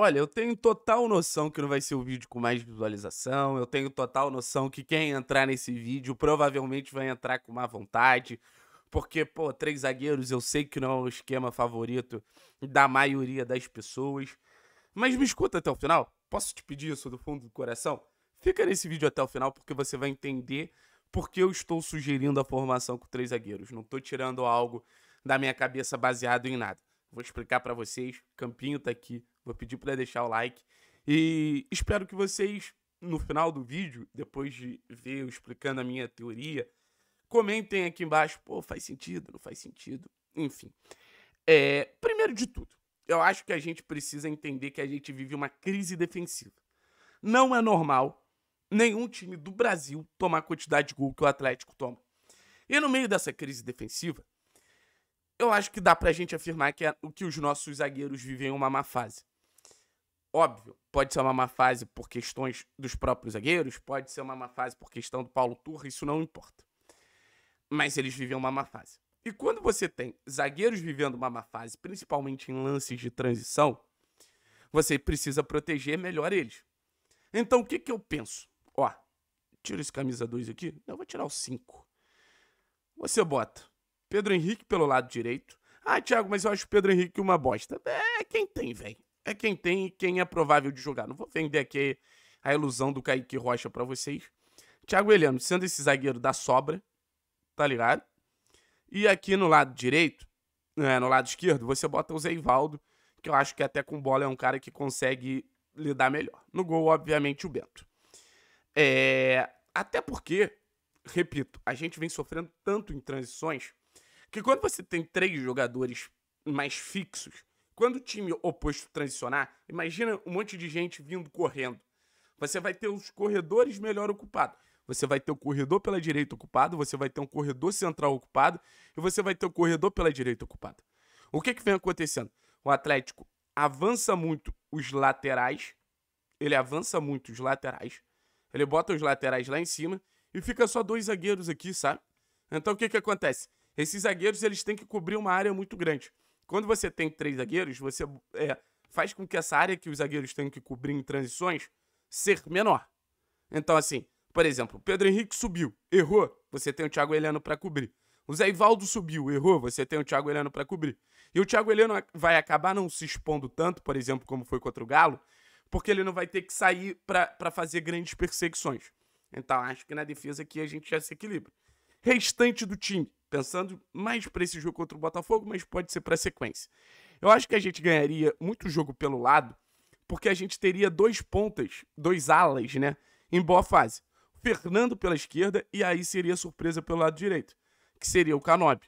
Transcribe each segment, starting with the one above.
Olha, eu tenho total noção que não vai ser o vídeo com mais visualização, eu tenho total noção que quem entrar nesse vídeo provavelmente vai entrar com má vontade, porque, pô, três zagueiros eu sei que não é o esquema favorito da maioria das pessoas. Mas me escuta até o final, posso te pedir isso do fundo do coração? Fica nesse vídeo até o final porque você vai entender porque eu estou sugerindo a formação com três zagueiros. Não estou tirando algo da minha cabeça baseado em nada. Vou explicar para vocês. Campinho tá aqui. Vou pedir para deixar o like. E espero que vocês, no final do vídeo, depois de ver eu explicando a minha teoria, comentem aqui embaixo. Pô, faz sentido, não faz sentido. Enfim. É, primeiro de tudo, eu acho que a gente precisa entender que a gente vive uma crise defensiva. Não é normal nenhum time do Brasil tomar a quantidade de gol que o Atlético toma. E no meio dessa crise defensiva, eu acho que dá pra gente afirmar que, é, que os nossos zagueiros vivem uma má fase. Óbvio, pode ser uma má fase por questões dos próprios zagueiros, pode ser uma má fase por questão do Paulo Turra, isso não importa. Mas eles vivem uma má fase. E quando você tem zagueiros vivendo uma má fase, principalmente em lances de transição, você precisa proteger melhor eles. Então o que, que eu penso? Ó, tiro esse camisa 2 aqui, eu vou tirar o 5. Você bota Pedro Henrique pelo lado direito. Ah, Thiago, mas eu acho o Pedro Henrique uma bosta. É quem tem, velho. É quem tem e quem é provável de jogar. Não vou vender aqui a ilusão do Kaique Rocha para vocês. Thiago Heleno sendo esse zagueiro da sobra, tá ligado? E aqui no lado direito, é, no lado esquerdo, você bota o Zeivaldo, que eu acho que até com bola é um cara que consegue lidar melhor. No gol, obviamente, o Bento. É, até porque, repito, a gente vem sofrendo tanto em transições que quando você tem três jogadores mais fixos, quando o time oposto transicionar, imagina um monte de gente vindo correndo. Você vai ter os corredores melhor ocupados. Você vai ter o corredor pela direita ocupado, você vai ter um corredor central ocupado e você vai ter o corredor pela direita ocupado. O que, que vem acontecendo? O Atlético avança muito os laterais, ele avança muito os laterais, ele bota os laterais lá em cima e fica só dois zagueiros aqui, sabe? Então o que, que acontece? Esses zagueiros eles têm que cobrir uma área muito grande. Quando você tem três zagueiros, você é, faz com que essa área que os zagueiros têm que cobrir em transições ser menor. Então, assim, por exemplo, Pedro Henrique subiu, errou, você tem o Thiago Heleno para cobrir. O Zé Ivaldo subiu, errou, você tem o Thiago Heleno para cobrir. E o Thiago Heleno vai acabar não se expondo tanto, por exemplo, como foi contra o Galo, porque ele não vai ter que sair para fazer grandes perseguições. Então, acho que na defesa aqui a gente já se equilibra. Restante do time. Pensando mais para esse jogo contra o Botafogo, mas pode ser para a sequência. Eu acho que a gente ganharia muito jogo pelo lado, porque a gente teria dois pontas, dois alas, né? Em boa fase. Fernando pela esquerda e aí seria surpresa pelo lado direito, que seria o Canob.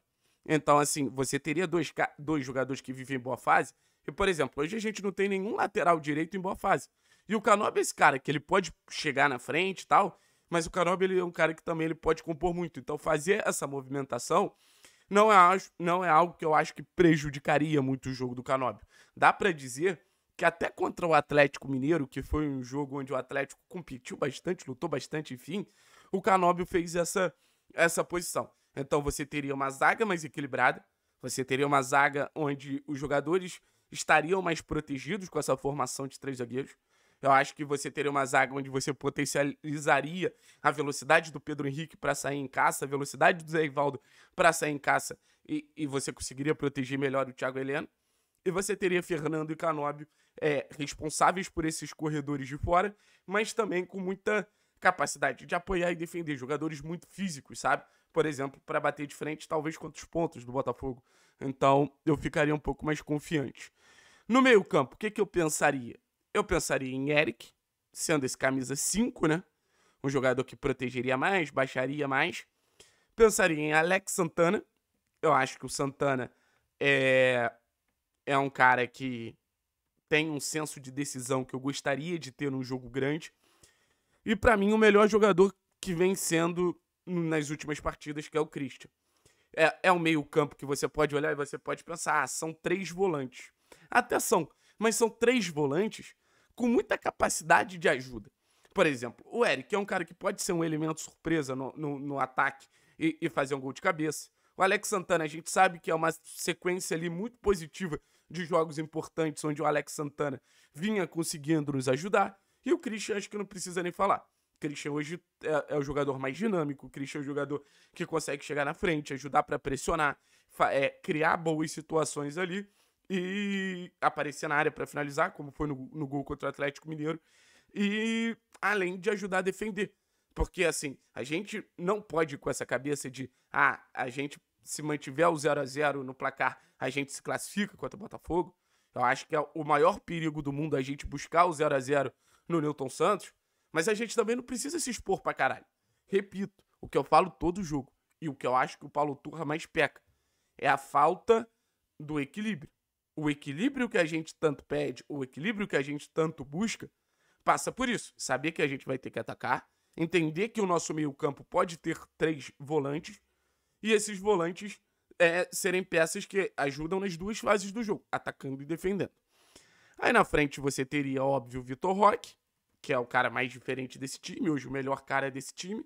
Então, assim, você teria dois, dois jogadores que vivem em boa fase. E, por exemplo, hoje a gente não tem nenhum lateral direito em boa fase. E o Canob é esse cara que ele pode chegar na frente e tal, mas o Canobi ele é um cara que também ele pode compor muito. Então fazer essa movimentação não é, não é algo que eu acho que prejudicaria muito o jogo do Canobi. Dá para dizer que até contra o Atlético Mineiro, que foi um jogo onde o Atlético competiu bastante, lutou bastante, enfim, o Canóbio fez essa, essa posição. Então você teria uma zaga mais equilibrada, você teria uma zaga onde os jogadores estariam mais protegidos com essa formação de três zagueiros. Eu acho que você teria uma zaga onde você potencializaria a velocidade do Pedro Henrique para sair em caça, a velocidade do Zé Ivaldo para sair em caça, e, e, você conseguiria proteger melhor o Thiago Heleno. E você teria Fernando e Canóbio é, responsáveis por esses corredores de fora, mas também com muita capacidade de apoiar e defender jogadores muito físicos, sabe? por exemplo, para bater de frente, talvez quantos pontos do Botafogo. Então, eu ficaria um pouco mais confiante. No meio-campo, o que, que eu pensaria? Eu pensaria em Eric, sendo esse camisa 5, né? Um jogador que protegeria mais, baixaria mais. Pensaria em Alex Santana. Eu acho que o Santana é, é um cara que tem um senso de decisão que eu gostaria de ter num jogo grande. E para mim, o melhor jogador que vem sendo nas últimas partidas, que é o Christian. É, é um meio-campo que você pode olhar e você pode pensar: ah, são três volantes. Até são, mas são três volantes com muita capacidade de ajuda. Por exemplo, o Eric é um cara que pode ser um elemento surpresa no, no, no ataque e, e, fazer um gol de cabeça. O Alex Santana, a gente sabe que é uma sequência ali muito positiva de jogos importantes, onde o Alex Santana vinha conseguindo nos ajudar. E o Christian, acho que não precisa nem falar. O Christian hoje é, é o jogador mais dinâmico, o Christian é o jogador que consegue chegar na frente, ajudar para pressionar, é, criar boas situações ali e aparecer na área para finalizar, como foi no, no gol contra o Atlético Mineiro, e além de ajudar a defender. Porque, assim, a gente não pode ir com essa cabeça de, ah, a gente se mantiver o 0 a 0 no placar, a gente se classifica contra o Botafogo. Eu acho que é o maior perigo do mundo a gente buscar o 0 a 0 no Newton Santos, mas a gente também não precisa se expor para caralho. Repito, o que eu falo todo jogo, e o que eu acho que o Paulo Turra mais peca, é a falta do equilíbrio o equilíbrio que a gente tanto pede, o equilíbrio que a gente tanto busca, passa por isso. Saber que a gente vai ter que atacar, entender que o nosso meio-campo pode ter três volantes e esses volantes é, serem peças que ajudam nas duas fases do jogo, atacando e defendendo. Aí na frente você teria, óbvio, o Vitor Roque, que é o cara mais diferente desse time, hoje o melhor cara desse time.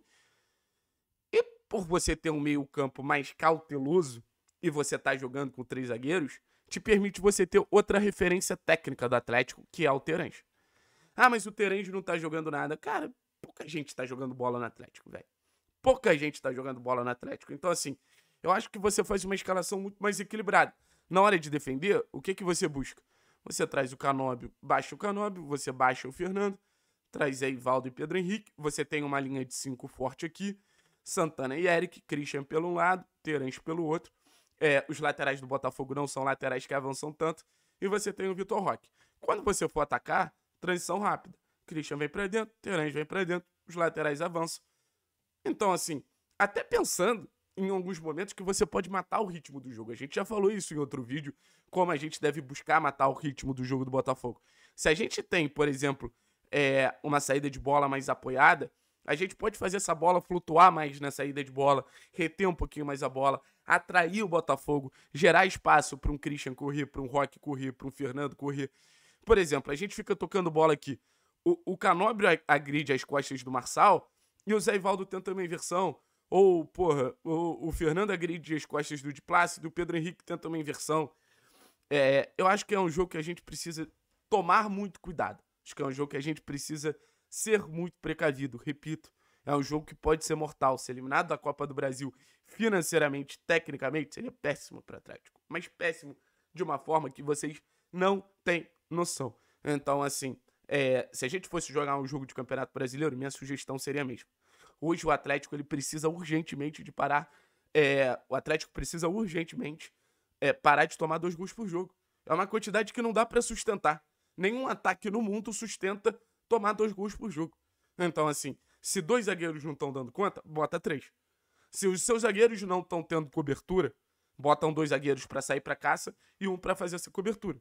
E por você ter um meio-campo mais cauteloso e você tá jogando com três zagueiros, te permite você ter outra referência técnica do Atlético, que é o Terence. Ah, mas o Terence não tá jogando nada. Cara, pouca gente tá jogando bola no Atlético, velho. Pouca gente tá jogando bola no Atlético. Então, assim, eu acho que você faz uma escalação muito mais equilibrada. Na hora de defender, o que que você busca? Você traz o Canóbio, baixa o Canóbio, você baixa o Fernando, traz aí Valdo e Pedro Henrique, você tem uma linha de cinco forte aqui, Santana e Eric, Christian pelo um lado, Terence pelo outro. É, os laterais do Botafogo não são laterais que avançam tanto. E você tem o Vitor Roque. Quando você for atacar, transição rápida. Christian vem para dentro, Terãs vem para dentro, os laterais avançam. Então, assim, até pensando em alguns momentos que você pode matar o ritmo do jogo. A gente já falou isso em outro vídeo, como a gente deve buscar matar o ritmo do jogo do Botafogo. Se a gente tem, por exemplo, é, uma saída de bola mais apoiada, a gente pode fazer essa bola flutuar mais na saída de bola, reter um pouquinho mais a bola, atrair o Botafogo, gerar espaço para um Christian correr, para um Rock correr, para um Fernando correr. Por exemplo, a gente fica tocando bola aqui. O, o agride as costas do Marçal e o Zé Ivaldo tenta uma inversão. Ou, porra, o, o Fernando agride as costas do Diplácido, o Pedro Henrique tenta uma inversão. É, eu acho que é um jogo que a gente precisa tomar muito cuidado. Acho que é um jogo que a gente precisa ser muito precavido. Repito, é um jogo que pode ser mortal. Ser eliminado da Copa do Brasil financeiramente, tecnicamente, seria péssimo para o Atlético. Mas péssimo de uma forma que vocês não têm noção. Então, assim, é, se a gente fosse jogar um jogo de Campeonato Brasileiro, minha sugestão seria a mesma. Hoje o Atlético ele precisa urgentemente de parar. É, o Atlético precisa urgentemente é, parar de tomar dois gols por jogo. É uma quantidade que não dá para sustentar. Nenhum ataque no mundo sustenta tomar dois gols por jogo. Então, assim, se dois zagueiros não estão dando conta, bota três. Se os seus zagueiros não estão tendo cobertura, botam dois zagueiros para sair para caça e um para fazer essa cobertura.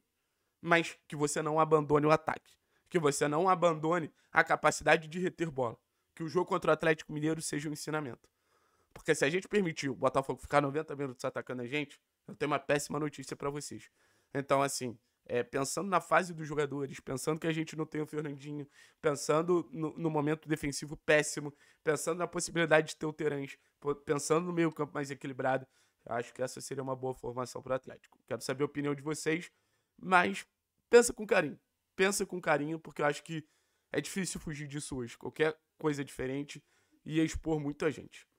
Mas que você não abandone o ataque, que você não abandone a capacidade de reter bola, que o jogo contra o Atlético Mineiro seja um ensinamento. Porque se a gente permitir o Botafogo ficar 90 minutos atacando a gente, eu tenho uma péssima notícia para vocês. Então assim, é, pensando na fase dos jogadores, pensando que a gente não tem o Fernandinho, pensando no, no momento defensivo péssimo, pensando na possibilidade de ter o Terãs, pensando no meio campo mais equilibrado, acho que essa seria uma boa formação para o Atlético. Quero saber a opinião de vocês, mas pensa com carinho. Pensa com carinho, porque eu acho que é difícil fugir disso hoje. Qualquer coisa diferente ia expor muito a gente.